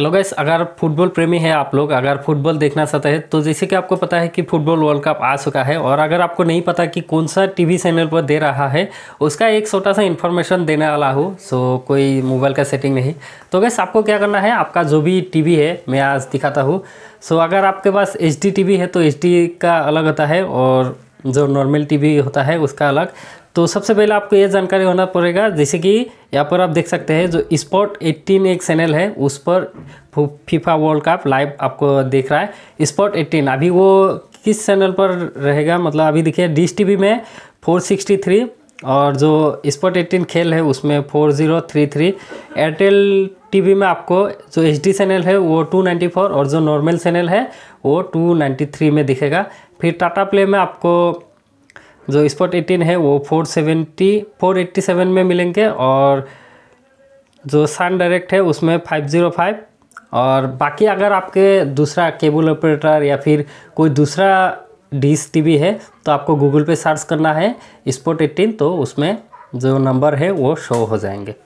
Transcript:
hello guys अगर football प्रेमी है आप लोग अगर फुटबॉल देखना चाहते हैं तो जैसे कि आपको पता है कि फुटबॉल वर्ल्ड कप आ चुका है और अगर आपको नहीं पता कि कौन सा टीवी चैनल पर दे रहा है उसका एक छोटा सा इन्फॉर्मेशन देने वाला हूँ सो कोई मोबाइल का सेटिंग नहीं तो गैस आपको क्या करना है आपका जो भी टी है मैं आज दिखाता हूँ सो अगर आपके पास एच टी है तो एच का अलग होता है और जो नॉर्मल टी होता है उसका अलग तो सबसे पहले आपको ये जानकारी होना पड़ेगा जैसे कि यहाँ पर आप देख सकते हैं जो स्पॉट 18 एक चैनल है उस पर फीफा वर्ल्ड कप लाइव आपको देख रहा है स्पोर्ट 18 अभी वो किस चैनल पर रहेगा मतलब अभी देखिए डिश टी में 463 और जो स्पॉट 18 खेल है उसमें 4033 एयरटेल टी में आपको जो एच चैनल है वो टू और जो नॉर्मल चैनल है वो टू में दिखेगा फिर टाटा प्ले में आपको जो स्पॉट एटीन है वो four seventy four eighty seven में मिलेंगे और जो सन डायरेक्ट है उसमें फाइव ज़ीरो फाइव और बाकी अगर आपके दूसरा केबल ऑपरेटर या फिर कोई दूसरा डिश टीवी है तो आपको गूगल पे सर्च करना है स्पॉट एटीन तो उसमें जो नंबर है वो शो हो जाएंगे